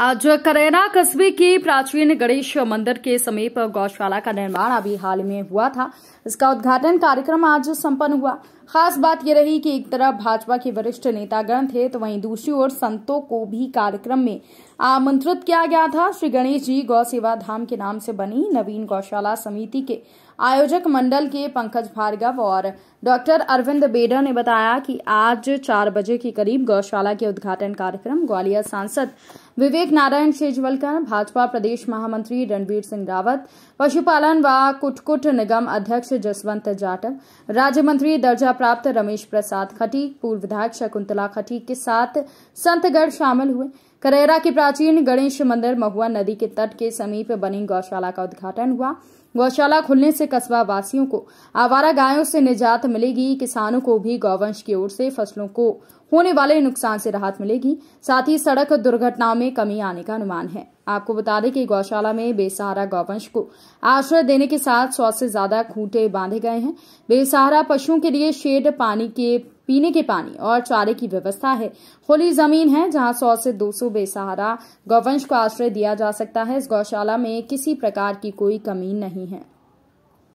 आज करैना कस्बे के प्राचीन गणेश मंदिर के समीप गौशाला का निर्माण अभी हाल में हुआ था इसका उद्घाटन कार्यक्रम आज संपन्न हुआ खास बात यह रही कि एक तरफ भाजपा के वरिष्ठ नेतागण थे तो वहीं दूसरी ओर संतों को भी कार्यक्रम में आमंत्रित किया गया था श्री गणेश जी गौ सेवा धाम के नाम से बनी नवीन गौशाला समिति के आयोजक मंडल के पंकज भार्गव और डॉक्टर अरविंद बेडर ने बताया कि आज चार बजे के करीब गौशाला के उद्घाटन कार्यक्रम ग्वालियर सांसद विवेक नारायण शेजवलकर भाजपा प्रदेश महामंत्री रणवीर सिंह रावत पशुपालन व कुटकुट निगम अध्यक्ष जसवंत जाटव राज्य मंत्री दर्जा प्राप्त रमेश प्रसाद खटीक पूर्व विधायक शकुंतला खटीक के साथ संतगढ़ शामिल हुए करेरा के प्राचीन गणेश मंदिर महुआ नदी के तट के समीप बनी गौशाला का उद्घाटन हुआ गौशाला खुलने से कस्बा वासियों को आवारा गायों से निजात मिलेगी किसानों को भी गौवंश की ओर से फसलों को होने वाले नुकसान से राहत मिलेगी साथ ही सड़क दुर्घटनाओं में कमी आने का अनुमान है आपको बता दें कि गौशाला में बेसहारा गौवंश को आश्रय देने के साथ सौ से ज्यादा खूंटे बांधे गए हैं बेसहारा पशुओं के लिए शेड पानी के पीने के पानी और चारे की व्यवस्था है खुली जमीन है जहां सौ से दो सौ बेसहारा गौवंश को आश्रय दिया जा सकता है इस गौशाला में किसी प्रकार की कोई कमी नहीं है